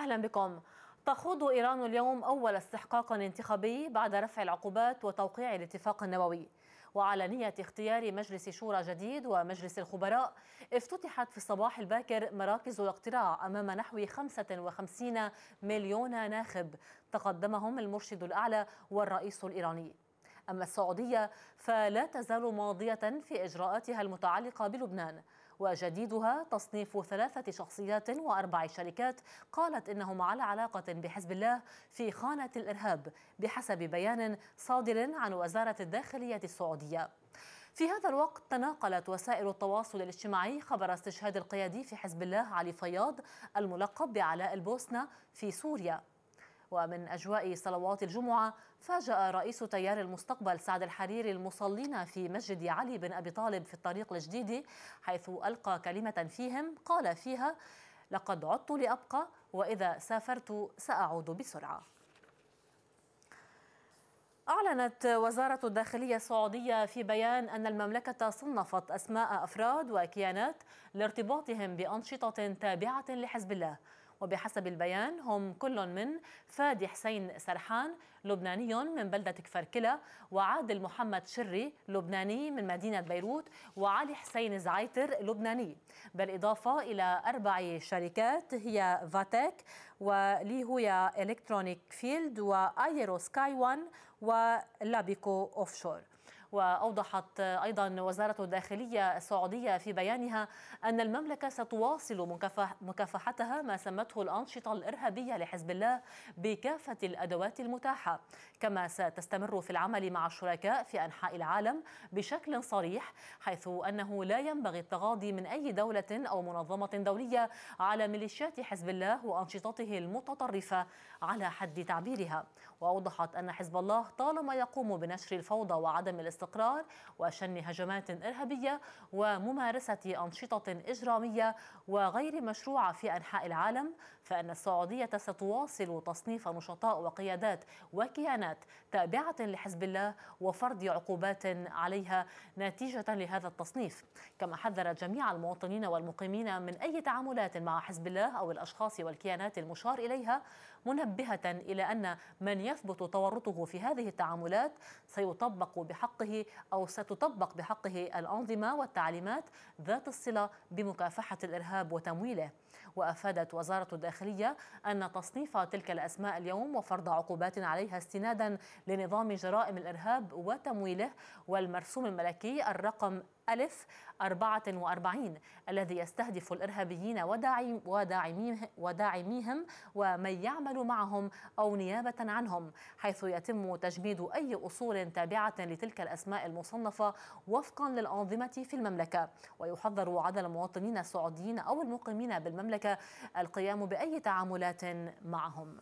أهلا بكم تخوض إيران اليوم أول استحقاق انتخابي بعد رفع العقوبات وتوقيع الاتفاق النووي وعلى نية اختيار مجلس شورى جديد ومجلس الخبراء افتتحت في الصباح الباكر مراكز الاقتراع أمام نحو 55 مليون ناخب تقدمهم المرشد الأعلى والرئيس الإيراني أما السعودية فلا تزال ماضية في إجراءاتها المتعلقة بلبنان وجديدها تصنيف ثلاثة شخصيات وأربع شركات قالت إنهم على علاقة بحزب الله في خانة الإرهاب بحسب بيان صادر عن وزارة الداخلية السعودية في هذا الوقت تناقلت وسائل التواصل الاجتماعي خبر استشهاد القيادي في حزب الله علي فياض الملقب بعلاء البوسنة في سوريا ومن أجواء صلوات الجمعة فاجأ رئيس تيار المستقبل سعد الحريري المصلين في مسجد علي بن أبي طالب في الطريق الجديد حيث ألقى كلمة فيهم قال فيها لقد عدت لأبقى وإذا سافرت سأعود بسرعة أعلنت وزارة الداخلية السعودية في بيان أن المملكة صنفت أسماء أفراد وكيانات لارتباطهم بأنشطة تابعة لحزب الله وبحسب البيان هم كل من فادي حسين سرحان لبناني من بلدة كفركلة وعادل محمد شري لبناني من مدينة بيروت وعلي حسين زعيتر لبناني بالإضافة إلى أربع شركات هي فاتيك وليهويا إلكترونيك فيلد وآيرو سكاي وان ولابيكو أوفشور وأوضحت أيضا وزارة الداخلية السعودية في بيانها أن المملكة ستواصل مكافحتها ما سمته الأنشطة الإرهابية لحزب الله بكافة الأدوات المتاحة كما ستستمر في العمل مع الشركاء في أنحاء العالم بشكل صريح حيث أنه لا ينبغي التغاضي من أي دولة أو منظمة دولية على ميليشيات حزب الله وأنشطته المتطرفة على حد تعبيرها وأوضحت أن حزب الله طالما يقوم بنشر الفوضى وعدم الاستقرار الاستقرار وشن هجمات إرهابية وممارسة أنشطة إجرامية وغير مشروعة في أنحاء العالم فإن السعودية ستواصل تصنيف نشطاء وقيادات وكيانات تابعة لحزب الله وفرض عقوبات عليها نتيجة لهذا التصنيف كما حذر جميع المواطنين والمقيمين من أي تعاملات مع حزب الله أو الأشخاص والكيانات المشار إليها منبهة إلى أن من يثبت تورطه في هذه التعاملات سيطبق بحقه أو ستطبق بحقه الأنظمة والتعليمات ذات الصلة بمكافحة الإرهاب وتمويله وأفادت وزارة الداخلية أن تصنيف تلك الأسماء اليوم وفرض عقوبات عليها استنادا لنظام جرائم الإرهاب وتمويله والمرسوم الملكي الرقم ألف 44 الذي يستهدف الإرهابيين وداعم وداعميهم, وداعميهم ومن يعمل معهم أو نيابة عنهم حيث يتم تجميد أي أصول تابعة لتلك الأسماء المصنفة وفقا للأنظمة في المملكة ويحظر عدد المواطنين السعوديين أو المقيمين بالمملكة المملكة القيام بأي تعاملات معهم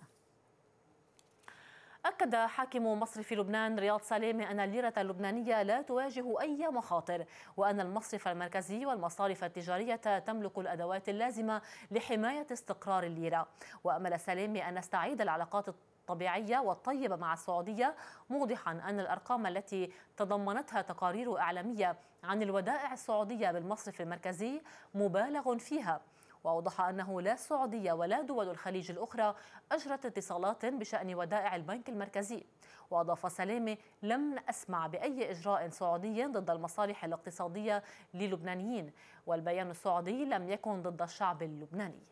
أكد حاكم مصرف لبنان رياض سليم أن الليرة اللبنانية لا تواجه أي مخاطر وأن المصرف المركزي والمصارف التجارية تملك الأدوات اللازمة لحماية استقرار الليرة وأمل سليم أن نستعيد العلاقات الطبيعية والطيبة مع السعودية موضحا أن الأرقام التي تضمنتها تقارير إعلامية عن الودائع السعودية بالمصرف المركزي مبالغ فيها وأوضح أنه لا السعودية ولا دول الخليج الأخرى أجرت اتصالات بشأن ودائع البنك المركزي وأضاف سلامة لم أسمع بأي إجراء سعودي ضد المصالح الاقتصادية للبنانيين والبيان السعودي لم يكن ضد الشعب اللبناني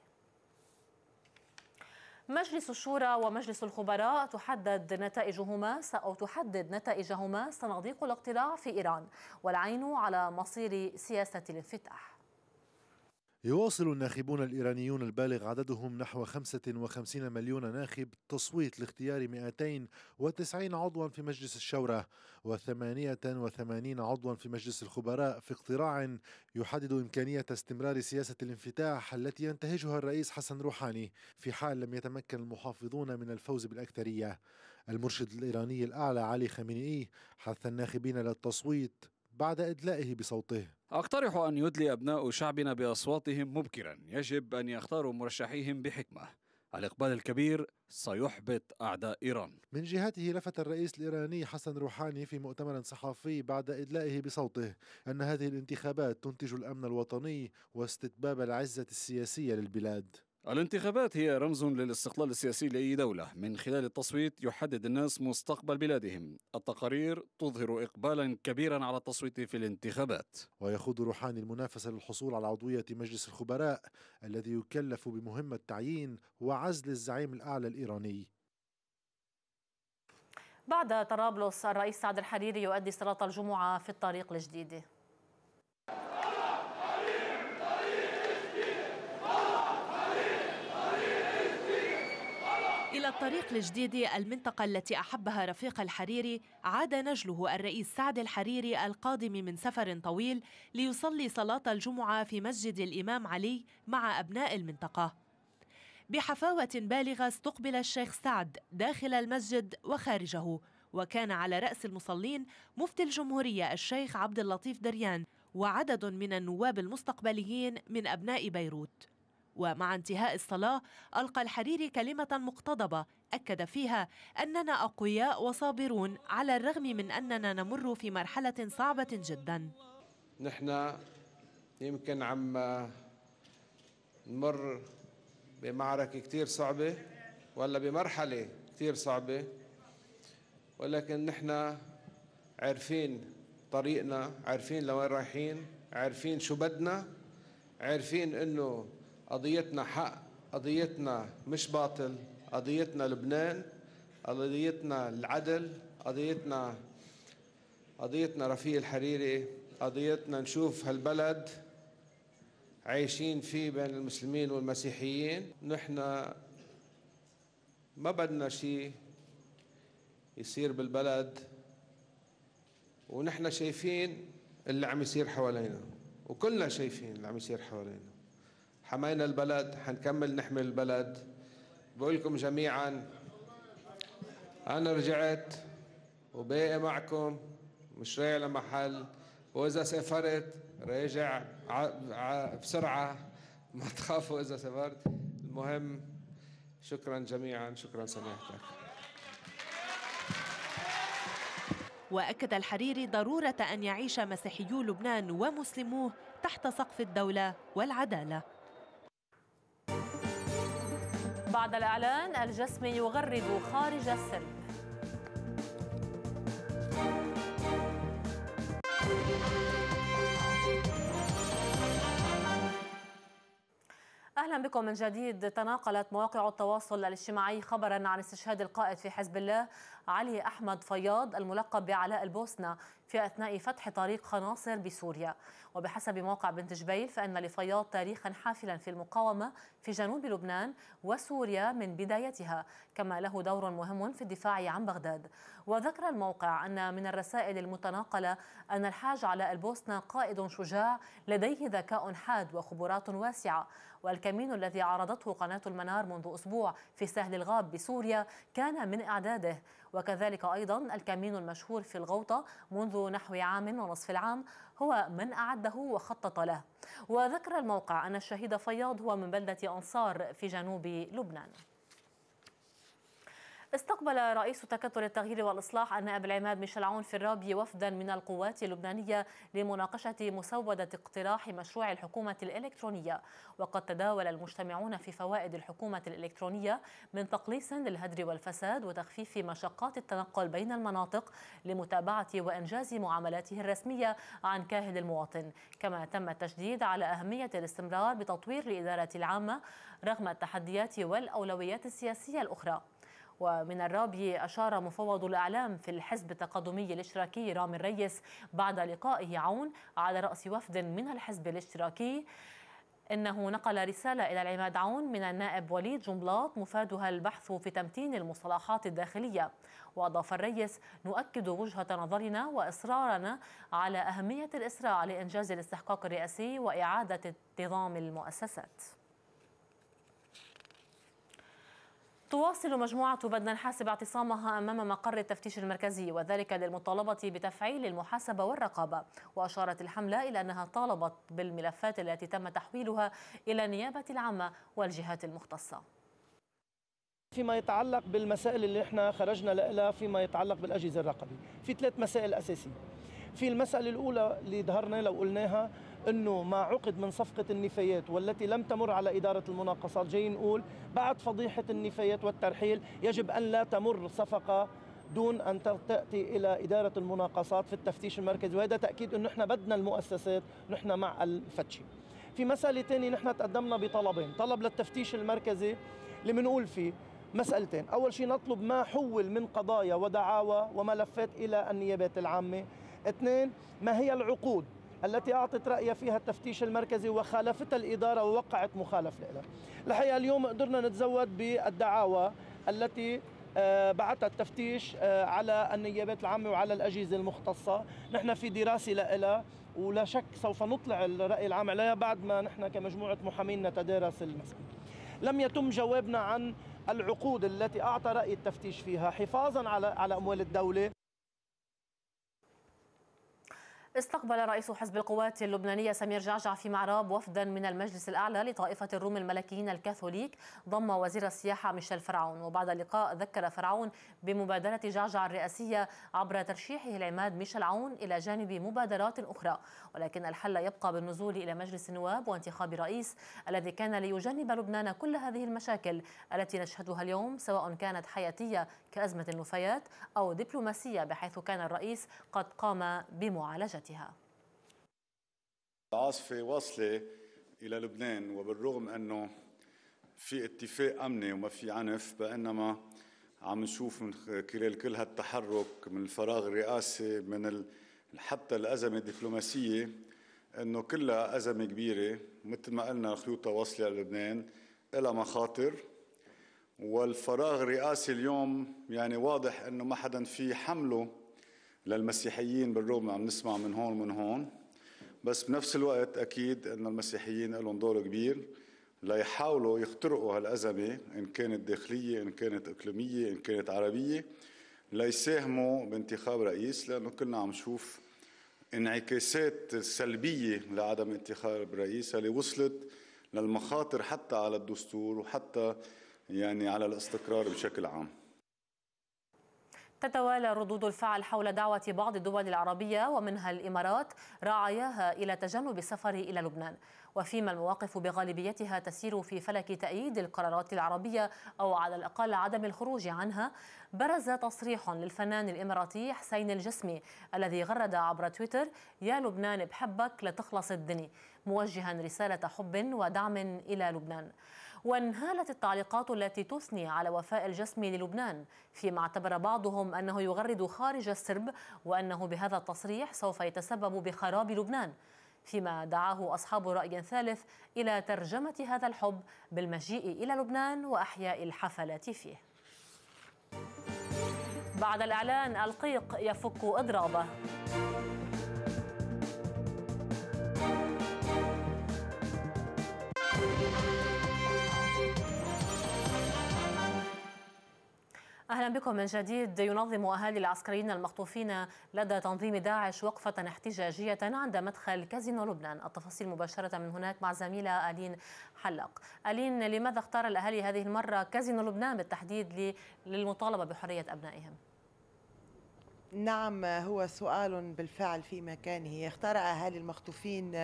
مجلس الشورى ومجلس الخبراء تحدد نتائجهما أو تحدد نتائجهما صناديق الاقتراع في إيران والعين على مصير سياسة الانفتاح يواصل الناخبون الإيرانيون البالغ عددهم نحو 55 مليون ناخب تصويت لاختيار 290 عضوا في مجلس الشورى و88 عضوا في مجلس الخبراء في اقتراع يحدد إمكانية استمرار سياسة الانفتاح التي ينتهجها الرئيس حسن روحاني في حال لم يتمكن المحافظون من الفوز بالأكثرية المرشد الإيراني الأعلى علي خامنئي حث الناخبين للتصويت بعد إدلائه بصوته أقترح أن يدلي أبناء شعبنا بأصواتهم مبكرا يجب أن يختاروا مرشحيهم بحكمة الإقبال الكبير سيحبط أعداء إيران من جهته لفت الرئيس الإيراني حسن روحاني في مؤتمر صحفي بعد إدلائه بصوته أن هذه الانتخابات تنتج الأمن الوطني واستتباب العزة السياسية للبلاد الانتخابات هي رمز للاستقلال السياسي لأي دولة من خلال التصويت يحدد الناس مستقبل بلادهم التقارير تظهر إقبالا كبيرا على التصويت في الانتخابات ويخوض روحاني المنافسة للحصول على عضوية مجلس الخبراء الذي يكلف بمهمة تعيين وعزل الزعيم الأعلى الإيراني بعد طرابلس الرئيس سعد الحريري يؤدي صلاة الجمعة في الطريق الجديدة الطريق الجديد المنطقة التي أحبها رفيق الحريري عاد نجله الرئيس سعد الحريري القادم من سفر طويل ليصلي صلاة الجمعة في مسجد الإمام علي مع أبناء المنطقة بحفاوة بالغة استقبل الشيخ سعد داخل المسجد وخارجه وكان على رأس المصلين مفتي الجمهورية الشيخ عبد اللطيف دريان وعدد من النواب المستقبليين من أبناء بيروت ومع انتهاء الصلاة ألقى الحريري كلمة مقتضبة أكد فيها أننا أقوياء وصابرون على الرغم من أننا نمر في مرحلة صعبة جدا نحن يمكن عم نمر بمعركة كتير صعبة ولا بمرحلة كتير صعبة ولكن نحن عارفين طريقنا عارفين لوين رايحين عارفين شو بدنا عارفين انه قضيتنا حق قضيتنا مش باطل قضيتنا لبنان قضيتنا العدل قضيتنا قضيتنا رفيق الحريري قضيتنا نشوف هالبلد عايشين فيه بين المسلمين والمسيحيين نحن ما بدنا شيء يصير بالبلد ونحن شايفين اللي عم يصير حوالينا وكلنا شايفين اللي عم يصير حوالينا حمينا البلد حنكمل نحمي البلد بقول لكم جميعا أنا رجعت وباقي معكم مش رايح لمحل وإذا سافرت راجع بسرعة ما تخافوا إذا سافرت المهم شكرا جميعا شكرا سماحتك وأكد الحريري ضرورة أن يعيش مسيحيو لبنان ومسلموه تحت سقف الدولة والعدالة بعد الإعلان الجسم يغرد خارج السلم اهلا بكم من جديد تناقلت مواقع التواصل الاجتماعي خبرا عن استشهاد القائد في حزب الله علي احمد فياض الملقب بعلاء البوسنه في أثناء فتح طريق خناصر بسوريا وبحسب موقع بنت جبيل فإن لفياض تاريخا حافلا في المقاومة في جنوب لبنان وسوريا من بدايتها كما له دور مهم في الدفاع عن بغداد وذكر الموقع أن من الرسائل المتناقلة أن الحاج على البوسنة قائد شجاع لديه ذكاء حاد وخبرات واسعة والكمين الذي عرضته قناة المنار منذ أسبوع في سهل الغاب بسوريا كان من إعداده وكذلك أيضا الكمين المشهور في الغوطة منذ نحو عام ونصف العام هو من أعده وخطط له وذكر الموقع أن الشهيد فياض هو من بلدة أنصار في جنوب لبنان استقبل رئيس تكتل التغيير والإصلاح النائب العماد ميشيل عون في الرابي وفدا من القوات اللبنانية لمناقشة مسودة اقتراح مشروع الحكومة الإلكترونية وقد تداول المجتمعون في فوائد الحكومة الإلكترونية من تقليص للهدر والفساد وتخفيف مشقات التنقل بين المناطق لمتابعة وإنجاز معاملاته الرسمية عن كاهل المواطن كما تم التشديد على أهمية الاستمرار بتطوير الإدارة العامة رغم التحديات والأولويات السياسية الأخرى ومن الرابي أشار مفوض الأعلام في الحزب التقدمي الاشتراكي رامي الريس بعد لقائه عون على رأس وفد من الحزب الاشتراكي إنه نقل رسالة إلى العماد عون من النائب وليد جنبلاط مفادها البحث في تمتين المصطلحات الداخلية وأضاف الرئيس نؤكد وجهة نظرنا وإصرارنا على أهمية الإسراع لإنجاز الاستحقاق الرئاسي وإعادة انتظام المؤسسات تواصل مجموعة بدنا نحاسب اعتصامها أمام مقر التفتيش المركزي وذلك للمطالبة بتفعيل المحاسبة والرقابة وأشارت الحملة إلى أنها طالبت بالملفات التي تم تحويلها إلى النيابة العامة والجهات المختصة فيما يتعلق بالمسائل اللي احنا خرجنا لها فيما يتعلق بالاجهزه الرقميه، في ثلاث مسائل اساسيه. في المساله الاولى اللي ظهرنا لو قلناها انه ما عقد من صفقه النفايات والتي لم تمر على اداره المناقصات جاي نقول بعد فضيحه النفايات والترحيل يجب ان لا تمر صفقه دون ان تاتي الى اداره المناقصات في التفتيش المركزي وهذا تاكيد انه نحن بدنا المؤسسات نحن مع الفتشي في مسألة ثانية نحن تقدمنا بطلبين طلب للتفتيش المركزي اللي بنقول فيه مسألتين أول شيء نطلب ما حول من قضايا ودعاوى وملفات إلى النيابات العامة اثنين ما هي العقود التي أعطت رأيها فيها التفتيش المركزي وخالفتها الإدارة ووقعت مخالف لها الحقيقة اليوم قدرنا نتزود بالدعاوى التي آه، بعثها التفتيش آه، على النيابات العامة وعلى الأجهزة المختصة نحن في دراسة لها ولا شك سوف نطلع الرأي العام عليها بعد ما نحن كمجموعة محامين نتدارس المسألة لم يتم جوابنا عن العقود التي اعطى راي التفتيش فيها حفاظا على على اموال الدوله استقبل رئيس حزب القوات اللبنانية سمير جعجع في معراب وفدا من المجلس الأعلى لطائفة الروم الملكيين الكاثوليك ضم وزير السياحة ميشيل فرعون وبعد اللقاء ذكر فرعون بمبادرة جعجع الرئاسية عبر ترشيحه العماد ميشيل عون إلى جانب مبادرات أخرى ولكن الحل يبقى بالنزول إلى مجلس النواب وانتخاب رئيس الذي كان ليجنب لبنان كل هذه المشاكل التي نشهدها اليوم سواء كانت حياتية كأزمة النفايات أو دبلوماسية بحيث كان الرئيس قد قام بمعالجتها وقتها العاصفة واصلة إلى لبنان وبالرغم أنه في اتفاق أمني وما في عنف بأنما عم نشوف من خلال كل هالتحرك من الفراغ الرئاسي من حتى الأزمة الدبلوماسية أنه كلها أزمة كبيرة مثل ما قلنا خيوطها واصلة لبنان إلى مخاطر والفراغ الرئاسي اليوم يعني واضح أنه ما حدا في حمله للمسيحيين بالرغم عم نسمع من هون ومن هون بس بنفس الوقت اكيد انه المسيحيين لهم دور كبير ليحاولوا يخترقوا هالازمه ان كانت داخليه ان كانت اقليميه ان كانت عربيه ليساهموا بانتخاب رئيس لانه كنا عم نشوف انعكاسات سلبيه لعدم انتخاب رئيس اللي وصلت للمخاطر حتى على الدستور وحتى يعني على الاستقرار بشكل عام تتوالى ردود الفعل حول دعوة بعض الدول العربية ومنها الإمارات راعياها إلى تجنب السفر إلى لبنان وفيما المواقف بغالبيتها تسير في فلك تأييد القرارات العربية أو على الأقل عدم الخروج عنها برز تصريح للفنان الإماراتي حسين الجسمي الذي غرد عبر تويتر يا لبنان بحبك لتخلص الدني موجها رسالة حب ودعم إلى لبنان وانهالت التعليقات التي تثني على وفاء الجسم للبنان فيما اعتبر بعضهم أنه يغرد خارج السرب وأنه بهذا التصريح سوف يتسبب بخراب لبنان فيما دعاه أصحاب رأي ثالث إلى ترجمة هذا الحب بالمجيء إلى لبنان وأحياء الحفلات فيه بعد الإعلان القيق يفك إضرابه أهلا بكم من جديد ينظم أهالي العسكريين المخطوفين لدى تنظيم داعش وقفة احتجاجية عند مدخل كازينو لبنان التفاصيل مباشرة من هناك مع زميلة ألين حلق ألين لماذا اختار الأهالي هذه المرة كازينو لبنان بالتحديد للمطالبة بحرية أبنائهم؟ نعم هو سؤال بالفعل في مكانه اختار أهالي المخطوفين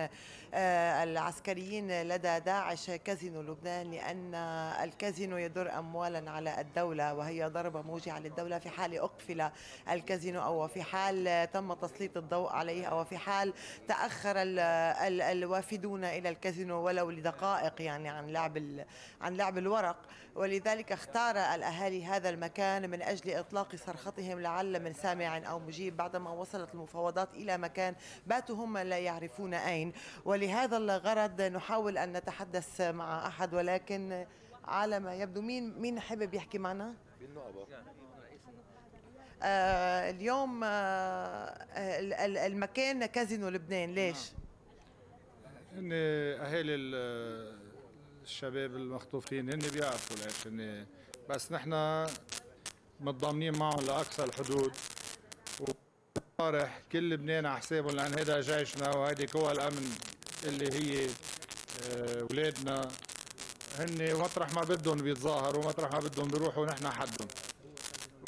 آه، العسكريين لدى داعش كازينو لبنان لأن الكازينو يدر أموالا على الدولة وهي ضربة موجعة للدولة في حال أقفل الكازينو أو في حال تم تسليط الضوء عليه أو في حال تأخر الوافدون إلى الكازينو ولو لدقائق يعني عن لعب عن لعب الورق ولذلك اختار الأهالي هذا المكان من أجل إطلاق صرختهم لعل من سامع مكان أو مجيب بعدما وصلت المفاوضات إلى مكان باتوا هم لا يعرفون أين ولهذا الغرض نحاول أن نتحدث مع أحد ولكن على ما يبدو مين مين حابب يحكي معنا؟ آه، اليوم آه، المكان كازينو لبنان ليش؟ هن اهالي الشباب المخطوفين هن بيعرفوا ليش هن بس نحن متضامنين معهم لاقصى الحدود صارح كل لبنان على حسابهم لان هذا جيشنا وهيدي قوى الامن اللي هي اولادنا آه، هن مطرح ما بدهم بيتظاهروا مطرح ما بدهم بيروحوا نحن حدهم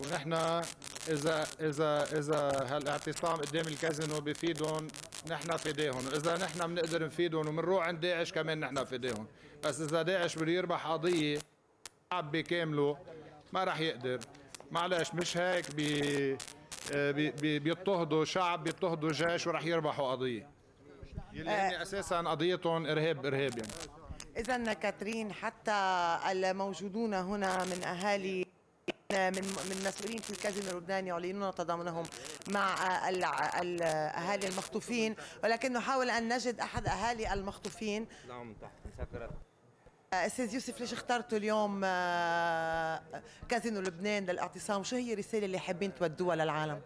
ونحن اذا اذا اذا هالاعتصام قدام الكازينو بفيدهم نحن فداهم اذا نحن بنقدر نفيدهم وبنروح عند داعش كمان نحن فداهم بس اذا داعش بده يربح قضيه عبي بكامله ما راح يقدر معلش مش هيك ب آه، بيضطهدوا شعب بيضطهدوا جيش وراح يربحوا قضيه يلي هن آه. اساسا قضيتهم ارهاب ارهاب يعني اذا كاترين حتى الموجودون هنا من اهالي من من مسؤولين في الكازينو اللبناني يعلنون تضامنهم مع الاهالي المخطوفين ولكن نحاول ان نجد احد اهالي المخطوفين نعم تحت آه، استاذ يوسف ليش اخترتوا اليوم آه، آه، كازينو لبنان للاعتصام شو هي الرساله اللي حابين تودوها للعالم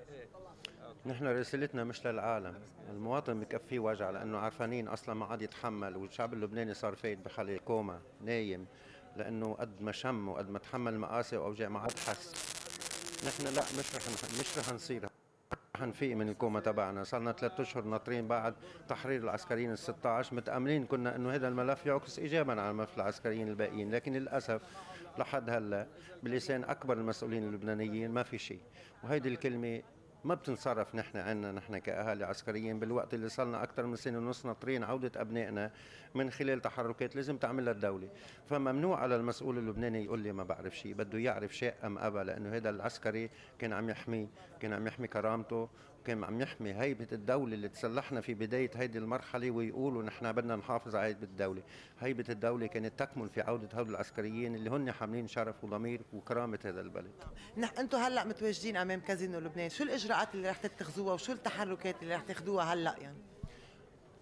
نحن رسالتنا مش للعالم المواطن بكفي وجع لانه عرفانين اصلا ما عاد يتحمل والشعب اللبناني صار فايت بحاله كوما نايم لانه قد ما شم وقد ما تحمل مقاسي واوجاع ما عاد حس نحن لا مش رح مش رح نصير حنفيق من الكومة تبعنا صرنا ثلاثة اشهر ناطرين بعد تحرير العسكريين ال 16 متاملين كنا انه هذا الملف يعكس ايجابا على ملف العسكريين الباقيين لكن للاسف لحد هلا بلسان اكبر المسؤولين اللبنانيين ما في شيء وهيدي الكلمه ما بتنصرف نحن عنا نحن كأهالي عسكريين بالوقت اللي صلنا أكثر من سنة ونص ناطرين عودة أبنائنا من خلال تحركات لازم تعملها الدولة فممنوع على المسؤول اللبناني يقول لي ما بعرف شيء بده يعرف شيء أم أبا لأنه هذا العسكري كان عم يحمي كان عم يحمي كرامته كان عم يحمي هيبة الدولة اللي تسلحنا في بداية هذه المرحلة ويقولوا نحن بدنا نحافظ على هيبة الدولة هيبة الدولة كانت تكمن في عودة هؤلاء العسكريين اللي هن حاملين شرف وضمير وكرامة هذا البلد نحن انتم هلا متواجدين امام كازينو لبنان شو الاجراءات اللي رح تتخذوها وشو التحركات اللي رح تاخذوها هلا يعني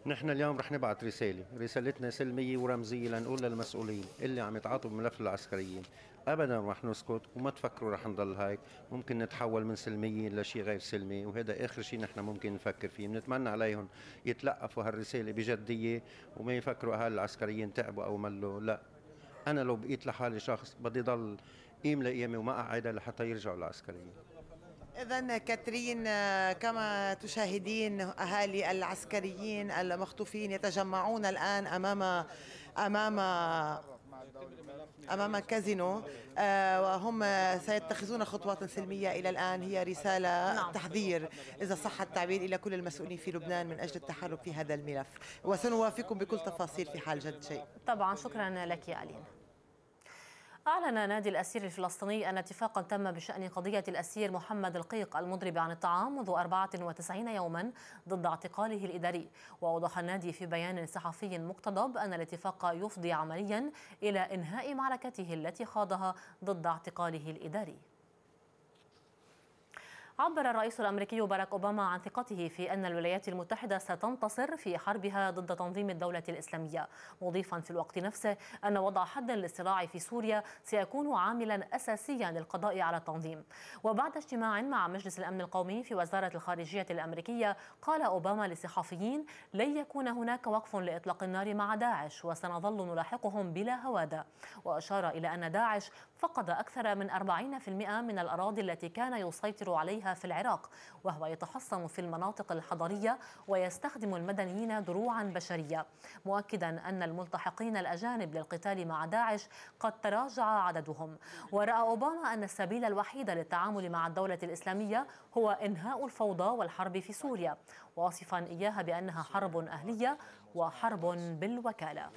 نحن اليوم رح نبعث رساله، رسالتنا سلميه ورمزيه لنقول للمسؤولين اللي عم يتعاطوا بملف العسكريين، ابدا رح نسكت وما تفكروا رح نضل هيك ممكن نتحول من سلميين لشيء غير سلمي وهذا اخر شيء نحن ممكن نفكر فيه بنتمنى عليهم يتلقفوا هالرساله بجديه وما يفكروا اهل العسكريين تعبوا او ملوا لا انا لو بقيت لحالي شخص بدي ضل قيم لقيمه وما اقعدها لحتى يرجعوا العسكريين إذا كاترين كما تشاهدين أهالي العسكريين المخطوفين يتجمعون الآن أمام أمام أمام كازينو آه، وهم سيتخذون خطوات سلمية إلى الآن هي رسالة نعم. تحذير إذا صح التعبير إلى كل المسؤولين في لبنان من أجل التحرك في هذا الملف وسنوافقكم بكل تفاصيل في حال جد شيء طبعا شكرا لك يا الين أعلن نادي الأسير الفلسطيني أن اتفاقا تم بشأن قضية الأسير محمد القيق المضرب عن الطعام منذ 94 يوما ضد اعتقاله الإداري وأوضح النادي في بيان صحفي مقتضب أن الاتفاق يفضي عمليا إلى إنهاء معركته التي خاضها ضد اعتقاله الإداري عبر الرئيس الأمريكي باراك أوباما عن ثقته في أن الولايات المتحدة ستنتصر في حربها ضد تنظيم الدولة الإسلامية مضيفا في الوقت نفسه أن وضع حد للصراع في سوريا سيكون عاملا أساسيا للقضاء على التنظيم وبعد اجتماع مع مجلس الأمن القومي في وزارة الخارجية الأمريكية قال أوباما لصحفيين لن يكون هناك وقف لإطلاق النار مع داعش وسنظل نلاحقهم بلا هوادة وأشار إلى أن داعش فقد أكثر من 40% من الأراضي التي كان يسيطر عليها في العراق وهو يتحصن في المناطق الحضرية ويستخدم المدنيين دروعا بشرية مؤكدا أن الملتحقين الأجانب للقتال مع داعش قد تراجع عددهم ورأى أوباما أن السبيل الوحيد للتعامل مع الدولة الإسلامية هو إنهاء الفوضى والحرب في سوريا واصفا إياها بأنها حرب أهلية وحرب بالوكالة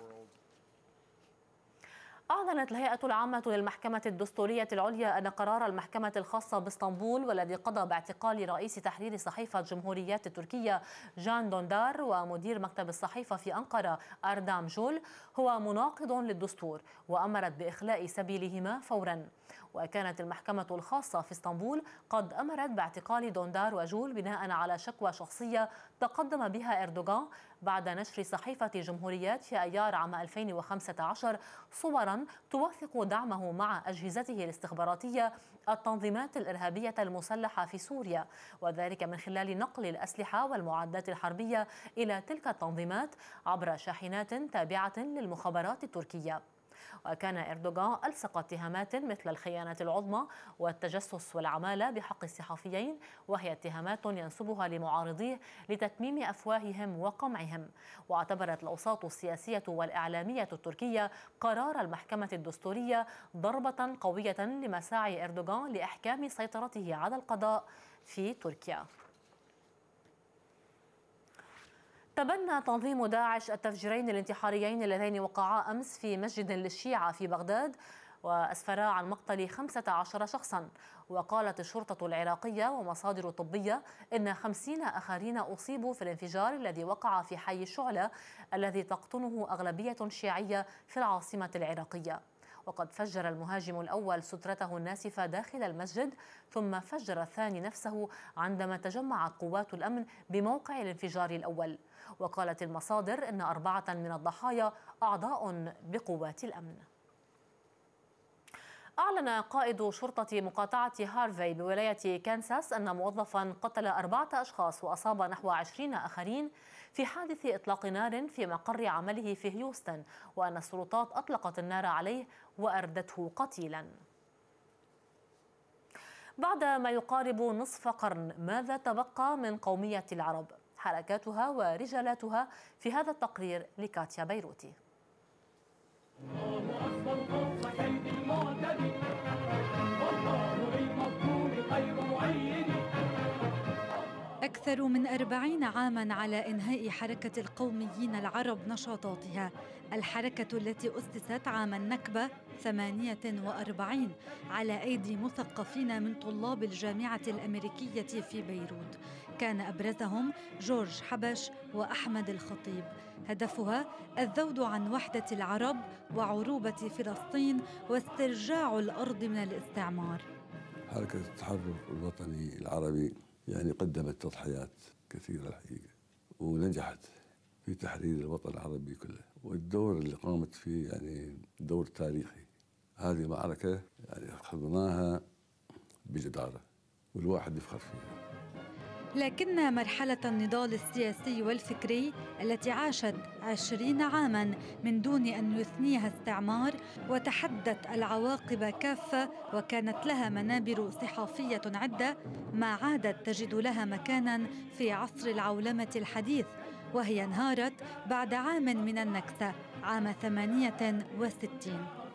أعلنت الهيئة العامة للمحكمة الدستورية العليا أن قرار المحكمة الخاصة باسطنبول والذي قضى باعتقال رئيس تحرير صحيفة جمهوريات التركية جان دوندار ومدير مكتب الصحيفة في أنقرة أردام جول هو مناقض للدستور وأمرت بإخلاء سبيلهما فورا وكانت المحكمة الخاصة في اسطنبول قد أمرت باعتقال دوندار وجول بناء على شكوى شخصية تقدم بها إردوغان بعد نشر صحيفة جمهوريات في أيار عام 2015 صورا توثق دعمه مع أجهزته الاستخباراتية التنظيمات الإرهابية المسلحة في سوريا وذلك من خلال نقل الأسلحة والمعدات الحربية إلى تلك التنظيمات عبر شاحنات تابعة للمخابرات التركية وكان إردوغان ألصق اتهامات مثل الخيانة العظمى والتجسس والعمالة بحق الصحفيين وهي اتهامات ينسبها لمعارضيه لتتميم أفواههم وقمعهم واعتبرت الأوساط السياسية والإعلامية التركية قرار المحكمة الدستورية ضربة قوية لمساعي إردوغان لإحكام سيطرته على القضاء في تركيا تبنى تنظيم داعش التفجيرين الانتحاريين اللذين وقعا أمس في مسجد للشيعة في بغداد وأسفرا عن مقتل 15 شخصا وقالت الشرطة العراقية ومصادر طبية إن 50 آخرين أصيبوا في الانفجار الذي وقع في حي الشعلة الذي تقطنه أغلبية شيعية في العاصمة العراقية وقد فجر المهاجم الأول سترته الناسفة داخل المسجد ثم فجر الثاني نفسه عندما تجمعت قوات الأمن بموقع الانفجار الأول وقالت المصادر إن أربعة من الضحايا أعضاء بقوات الأمن أعلن قائد شرطة مقاطعة هارفي بولاية كانساس أن موظفا قتل أربعة أشخاص وأصاب نحو عشرين آخرين في حادث إطلاق نار في مقر عمله في هيوستن وأن السلطات أطلقت النار عليه وأردته قتيلا بعد ما يقارب نصف قرن ماذا تبقى من قومية العرب؟ حركاتها ورجالاتها في هذا التقرير لكاتيا بيروتي. أكثر من أربعين عاما على إنهاء حركة القوميين العرب نشاطاتها الحركة التي أسست عام النكبة 48 على أيدي مثقفين من طلاب الجامعة الأمريكية في بيروت كان أبرزهم جورج حبش وأحمد الخطيب هدفها الذود عن وحدة العرب وعروبة فلسطين واسترجاع الأرض من الاستعمار حركة التحرر الوطني العربي يعني قدمت تضحيات كثيرة الحقيقة ونجحت في تحرير الوطن العربي كله والدور اللي قامت فيه يعني دور تاريخي هذه معركة يعني خضناها بجدارة والواحد يفخر فيها لكن مرحلة النضال السياسي والفكري التي عاشت عشرين عاما من دون أن يثنيها استعمار وتحدت العواقب كافة وكانت لها منابر صحافية عدة ما عادت تجد لها مكانا في عصر العولمة الحديث وهي انهارت بعد عام من النكسة عام 68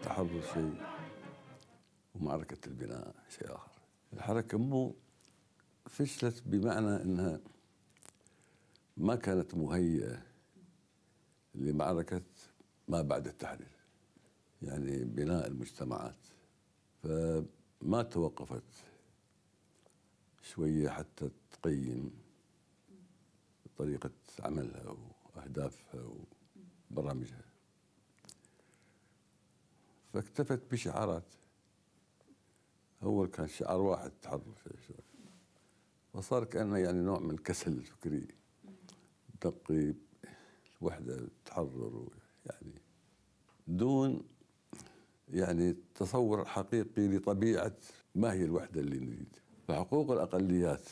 تحرر شيء ومعركة البناء شيء آخر الحركة مو فشلت بمعنى انها ما كانت مهيئه لمعركه ما بعد التحرير يعني بناء المجتمعات فما توقفت شويه حتى تقيم طريقه عملها واهدافها وبرامجها فاكتفت بشعارات اول كان شعار واحد تحرر فصار كانه يعني نوع من الكسل الفكري تبقي الوحده تحرر يعني دون يعني تصور حقيقي لطبيعه ما هي الوحده اللي نريد فحقوق الاقليات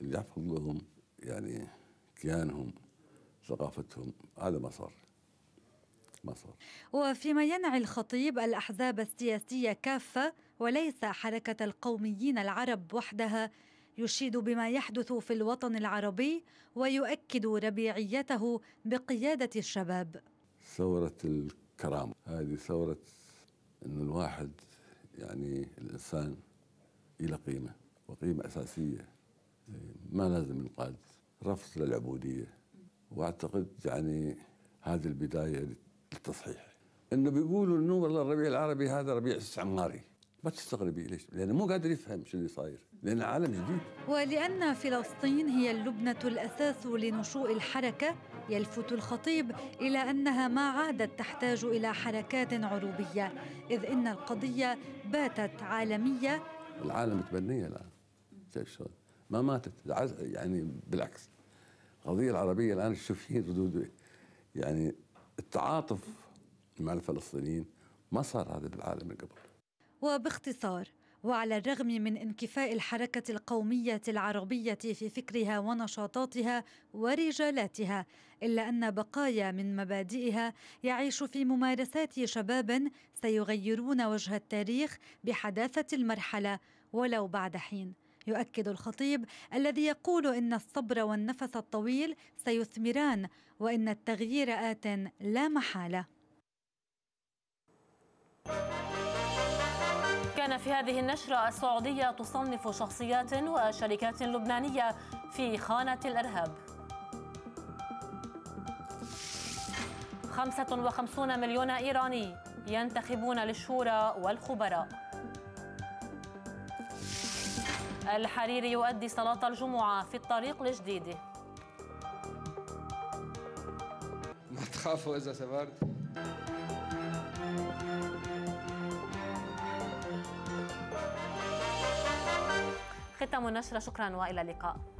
اللي يحفظ لهم يعني كيانهم ثقافتهم هذا ما صار ما صار وفيما ينعي الخطيب الأحزاب السياسية كافة وليس حركة القوميين العرب وحدها يشيد بما يحدث في الوطن العربي ويؤكد ربيعيته بقيادة الشباب ثورة الكرامة هذه ثورة أن الواحد يعني الإنسان إلى قيمة وقيمة أساسية ما لازم نقاد رفض للعبودية وأعتقد يعني هذه البداية للتصحيح انه بيقولوا انه والله الربيع العربي هذا ربيع استعماري ما تستغربي ليش لانه مو قادر يفهم شو اللي صاير لان عالم جديد ولان فلسطين هي اللبنه الاساس لنشوء الحركه يلفت الخطيب الى انها ما عادت تحتاج الى حركات عروبيه اذ ان القضيه باتت عالميه العالم متبنيه الان شايف شلون ما ماتت يعني بالعكس القضيه العربيه الان تشوفين ردود يعني التعاطف مع الفلسطينيين ما صار هذا بالعالم من قبل وباختصار وعلى الرغم من انكفاء الحركة القومية العربية في فكرها ونشاطاتها ورجالاتها إلا أن بقايا من مبادئها يعيش في ممارسات شباب سيغيرون وجه التاريخ بحداثة المرحلة ولو بعد حين يؤكد الخطيب الذي يقول إن الصبر والنفس الطويل سيثمران وإن التغيير آت لا محالة كان في هذه النشرة السعودية تصنف شخصيات وشركات لبنانية في خانة الإرهاب 55 مليون إيراني ينتخبون للشورى والخبراء الحريري يؤدي صلاة الجمعة في الطريق لجديده ما تخافوا إذا سافرت ختم النشرة شكرا وإلى اللقاء